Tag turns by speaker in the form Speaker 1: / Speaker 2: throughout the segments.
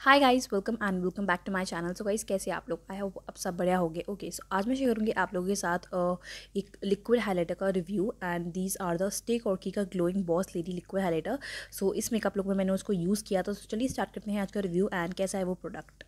Speaker 1: high guys welcome and welcome back to my channel so guys कैसे आप लोग आए हो अब सब बढ़िया हो गए ओके सो आज मैं शेयर करूँगी आप लोगों के साथ uh, एक लिक्विड हाईलाइटर का review and these are the Stay Quirky का glowing boss lady liquid highlighter so इस मेकअप लुक में मैंने उसको यूज़ किया तो चलिए स्टार्ट करते हैं आज का रिव्यू एंड कैसा है वो product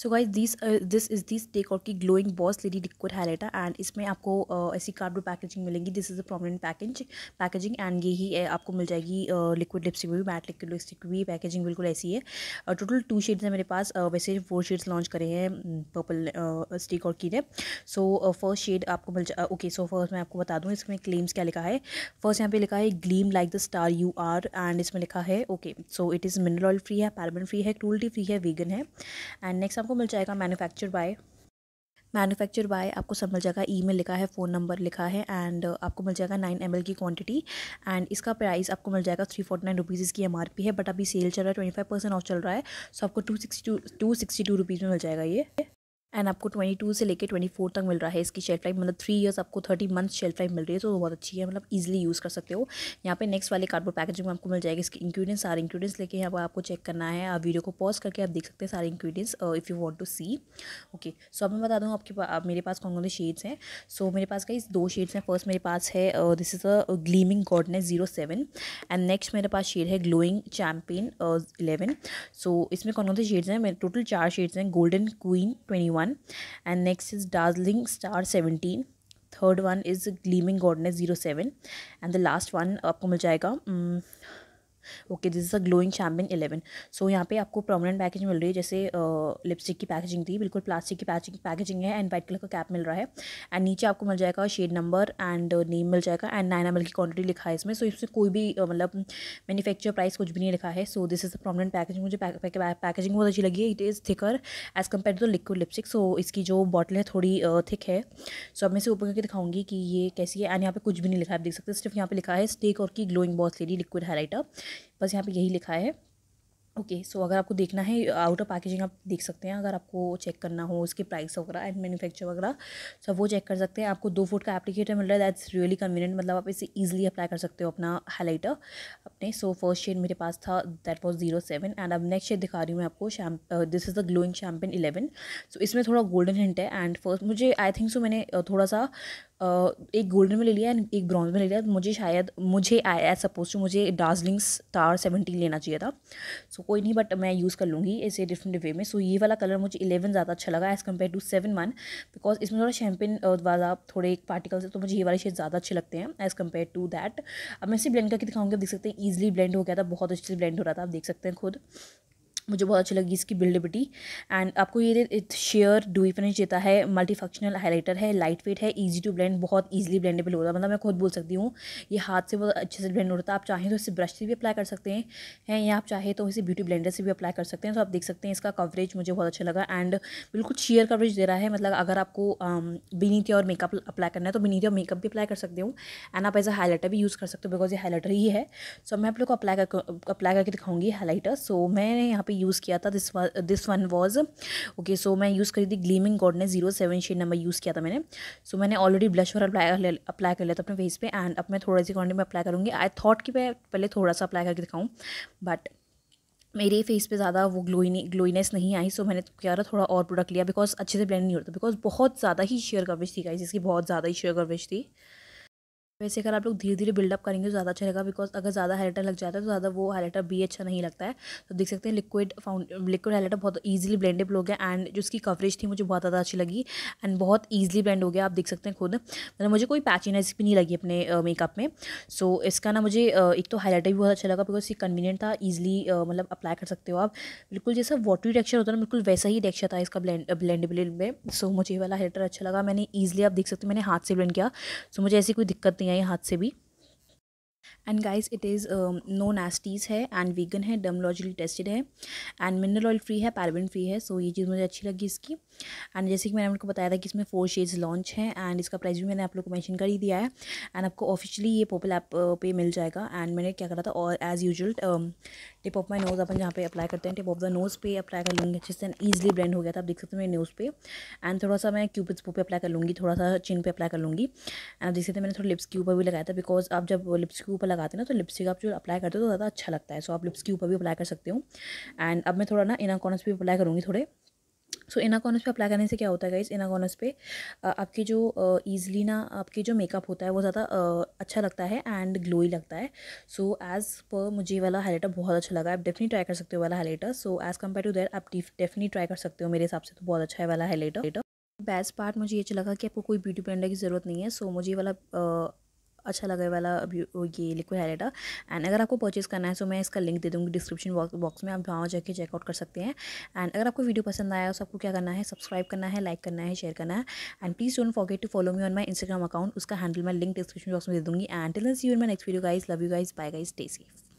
Speaker 1: so guys this this is this take out की glowing boss lady liquid highlighter and इसमें आपको uh, ऐसी कार्डबोर्ड पैकेजिंग मिलेंगी this is a prominent package packaging and यही आपको मिल जाएगी लिक्विड uh, लिपस्टिक भी मैट लिक्विड लिपस्टिक भी पैकेजिंग बिल्कुल ऐसी है टोटल टू शेड्स हैं मेरे पास uh, वैसे फोर शेड्स लॉन्च करे हैं पर्पल स्टिक और की ने सो फर्स्ट शेड आपको मिल जाए ओके सो फर्स्ट मैं आपको बता दूँ इसमें क्लेम्स क्या लिखा है फर्स्ट यहाँ पे लिखा है gleam like the star you are and इसमें लिखा है okay so it is mineral oil free है पैरबन फ्री है क्रूल्टी फ्री है वीगन है एंड नेक्स्ट आपको मिल जाएगा मैनुफेक्चर बाय मैन्युफैक्चर बाय आपको सब मिल जाएगा ईमेल लिखा है फ़ोन नंबर लिखा है एंड आपको मिल जाएगा नाइन एम की क्वांटिटी एंड इसका प्राइस आपको मिल जाएगा थ्री फोर्टी नाइन रुपीज़ इसकी एम है बट अभी सेल चल रहा है ट्वेंटी फाइव परसेंट ऑफ चल रहा है सो आपको two sixty two two sixty two rupees में मिल जाएगा ये एंड आपको ट्वेंटी टू से लेकर ट्वेंटी फोर तक मिल रहा है इसकी शेल्फ लाइफ मतलब थ्री इयर्स आपको थर्टी मंथ शेल्फ लाइफ मिल रही है तो बहुत अच्छी है मतलब इजीली यूज़ कर सकते हो यहाँ पे नेक्स्ट वाले कार्डबोर्ड पैकेजिंग में आपको मिल जाएगी इसके इंग्रीडियंट्स सारे इंग्रीडियंट्स लेके यहाँ पर आपको चेक करना है आप वीडियो को पॉज करके आप देख सकते हैं सारे ingredients if you want to see okay so अब मैं बता दूँ आपके पास मेरे पास कौन कौन से शेड्स हैं सो मेरे पास कई दो शेड्स हैं फर्स्ट मेरे पास है this is a gleaming goddess zero seven and next मेरे पास शेड है ग्लोइंग चैम्पियन इलेवन सो इसमें कौन कौन से शेड्स हैं मेरे टोटल चार शेड्स हैं golden queen twenty 1 and next is dazzling star 17 third one is gleaming godness 07 and the last one आपको मिल जाएगा okay this is a glowing champagne eleven so यहाँ पे आपको परमानेंट पैकेज मिल रही है जैसे लिपस्टिक की पैकेजिंग थी बिल्कुल प्लास्टिक की पैकेजिंग पैकेजिंग है एंड वाइट कलर का कैप मिल रहा है एंड नीचे आपको मिल जाएगा शेड नंबर एंड नेम मिल जाएगा एंड नाइन एम की क्वान्टिटी लिखा है इसमें सो so, इसमें कोई भी मतलब मैनुफेक्चर प्राइस कुछ भी नहीं लिखा है so this is a permanent packaging मुझे पैकेजिंग बहुत अच्छी लगी है it is thicker as compare to the liquid lipstick so इसकी जो बॉटल है थोड़ी थिक है सो अब मैं इसे ओपन करके दिखाऊंगी कि ये कैसी है एंड यहाँ पे कुछ भी नहीं लिखा है आप देख सकते सिर्फ यहाँ पे लिखा है Stay Quirky glowing boss lady liquid highlighter बस यहाँ पे यही लिखा है ओके okay, सो so अगर आपको देखना है आउटर पैकेजिंग आप देख सकते हैं अगर आपको चेक करना हो उसके प्राइस वगैरह एंड मैन्युफैक्चर वगैरह सब वो चेक कर सकते हैं आपको दो फुट का एप्लीकेटर मिल रहा है दैट्स रियली कन्वीनियंट मतलब आप इसे ईजिली अप्लाई कर सकते हो अपना हाईलाइटर अपने सो फर्स्ट शेड मेरे पास था that was zero seven and अब नेक्स्ट शेड दिखा रही हूँ मैं आपको शैम this is the glowing champagne eleven so इसमें थोड़ा गोल्डन हिंट है एंड फर्स्ट मुझे आई थिंक सो मैंने uh, थोड़ा सा एक गोल्डन में ले लिया एंड एक ब्रॉन्ज में ले लिया मुझे शायद मुझे एज सपोज टू मुझे डार्जिलिंग स्टार सेवनटीन लेना चाहिए था सो so, कोई नहीं बट मैं यूज़ कर लूँगी इसे डिफरेंट वे में सो so, ये वाला कलर मुझे इलेवन ज़्यादा अच्छा लगा as compare to seven one because इसमें थोड़ा शैम्पिन वाला थोड़े एक पार्टिकल्स है तो मुझे ये वाले शेड ज़्यादा अच्छे लगते हैं एज़ कम्पेयर टू दैट अब मैं इसे ब्लेंड करके दिखाऊंगी आप देख सकते हैं ईजिली ब्लेंड हो गया था बहुत अच्छे से ब्लेंड हो रहा था आप देख सकते हैं खुद मुझे बहुत अच्छी लगी इसकी बिल्डेबिलिटी एंड आपको ये शेयर डुई फिनिश देता है मल्टी फंक्शनल हाईलाइटर है लाइट वेट है ईजी टू ब्लेंड बहुत ईजिली ब्लेंडेबल होता है मतलब मैं खुद बोल सकती हूँ ये हाथ से बहुत अच्छे से ब्लेंड होता है आप चाहें तो इसे ब्रश से भी अप्लाई कर सकते हैं है, या आप चाहें तो इसे ब्यूटी ब्लेंडर से भी अप्लाई कर सकते हैं तो आप देख सकते हैं इसका कवरेज मुझे बहुत अच्छा लगा एंड बिल्कुल शेयर कवरेज दे रहा है मतलब अगर आपको थी um, और मेकअप अप्लाई करना है तो थी और मेकअप भी अप्लाई कर सकते हो एंड आप एज अ हाईलाइटर भी यूज़ कर सकते हो बिकॉज ये हाईलाइटर ही है सो मैं आप लोग को अप्लाई कर अप्लाई करके दिखाऊंगी हाईलाइटर सो मैंने यहाँ पर यूज़ किया था this this one was okay so मैं यूज़ करी थी gleaming goddess zero seven shade number use किया था मैंने सो so, मैंने ऑलरेडी ब्लश और अप्लाई अप्लाई कर लिया था अपने फेस पे एंड अब मैं थोड़ा सी क्वानी में अप्लाई करूँगी आई थॉट कि मैं पहले थोड़ा सा अप्लाई करके दिखाऊँ बट मेरे फेस पे ज़्यादा वो ग्लोई ग्लोइनेस नहीं आई सो मैंने क्या रहा थोड़ा और प्रोडक्ट लिया बिकॉज अच्छे से ब्लेंड नहीं होता बिकॉज बहुत ज़्यादा ही शेयर कवरेज थी गाइस इसकी बहुत ज़्यादा ही शेयर कवरेज थी वैसे अगर आप लोग धीरे धीरे बिल्डअप करेंगे तो ज़्यादा अच्छा रहेगा बिकॉज अगर ज़्यादा हाईलाइटर लग जाता है तो ज़्यादा वो हाईलाइटर भी अच्छा नहीं लगता है तो देख सकते हैं लिक्विड फाउंड लिक्विड हाईलाइटर बहुत ईजिली ब्लेंडेड हो गया एंड जो उसकी कवरेज थी मुझे बहुत ज़्यादा अच्छी लगी एंड बहुत ईजिली ब्लेंड हो गया आप देख सकते हैं खुद मतलब मुझे कोई पैचिनेस भी नहीं लगी अपने मेकअप में सो so, इसका ना मुझे एक तो हाईलाइटर भी बहुत अच्छा लगा बिकॉज ये कन्वीनियंट था ईजिली मतलब अप्लाई कर सकते हो आप बिल्कुल जैसा वॉटरी टेक्चर होता है ना बिल्कुल वैसा ही टेक्चर था इसका ब्लेंड ब्लेंडेबिलिटी में सो मुझे वाला हाईलाइटर अच्छा लगा मैंने ईजिली आप देख सकते हो मैंने हाथ से ब्लेंड किया सो मुझे ऐसी कोई दिक्कत नहीं आई हाथ से भी and guys it is no nasties है एंड वीगन है डर्मोलॉजिकली टेस्टेड है एंड मिनरल ऑयल फ्री है पैरबिन फ्री है सो so ये चीज़ मुझे अच्छी लगी इसकी एंड जैसे कि मैंने आपको बताया था कि इसमें फोर शेड्स लॉन्च है एंड इसका प्राइस भी मैंने आप लोग को मैंशन कर ही दिया है एंड आपको ऑफिशियली ये पोपल ऐप uh, पे मिल जाएगा एंड मैंने क्या करा था और as usual tip of my nose अपन जहाँ पे अप्लाई करते हैं टिप ऑफ द नोज़ पे अप्लाई कर लूँगी अच्छे से ईजिली ब्लेंड हो गया था आप देख सकते हैं मेरे नोज़ पे एंड थोड़ा सा मैं क्यूपिड्स पे अप्लाई कर लूँगी थोड़ा सा चिन पे अप्लाई कर लूँगी एंड देख सकते मैंने थोड़ा लिप्स के ऊपर भी लगाया था बिकॉज आप जब लिप्स के ऊपर लगाते ना तो लिप्स आप जो अप्लाई करते हो तो ज़्यादा अच्छा लगता है सो आप लिप्स के ऊपर भी अप्लाई कर सकते हो एंड अब मैं थोड़ा ना इना कॉर्नर्स पर अप्लाई करूँगी थोड़े सो इना कॉर्नर्स पे अप्लाई करने से क्या होता है गाइज इना कॉर्नर्स पे आपकी जो ईजिली ना आपकी जो मेकअप होता है वो ज़्यादा अच्छा लगता है एंड ग्लोई लगता है सो एज़ पर मुझे वाला हाईलाइटर बहुत अच्छा लगा आप डेफिनी ट्राई कर सकते हो वाला highlighter so as compare to that आप डेफिनी ट्राई कर सकते हो मेरे हिसाब से तो बहुत अच्छा है वाला हाईलाइटर बेस्ट पार्ट मुझे ये अच्छा लगा कि आपको कोई ब्यूटी ब्लेंडर की ज़रूरत नहीं है सो मुझे वाला अच्छा लगे वाला ये लिक्विड हाईलाइटर एंड अगर आपको परचेज करना है तो मैं इसका लिंक दे दूँगी डिस्क्रिप्शन बॉक्स में आप वहाँ जाकर चेकआउट कर सकते हैं एंड अगर आपको वीडियो पसंद आया तो आपको क्या करना है सब्सक्राइब करना है लाइक करना है शेयर करना है and please don't forget to follow me on my Instagram account उसका हैंडल मैं लिंक डिस्क्रिप्शन बॉक्स में दे दूँगी and till see you in my next video guys love you guys bye guys stay safe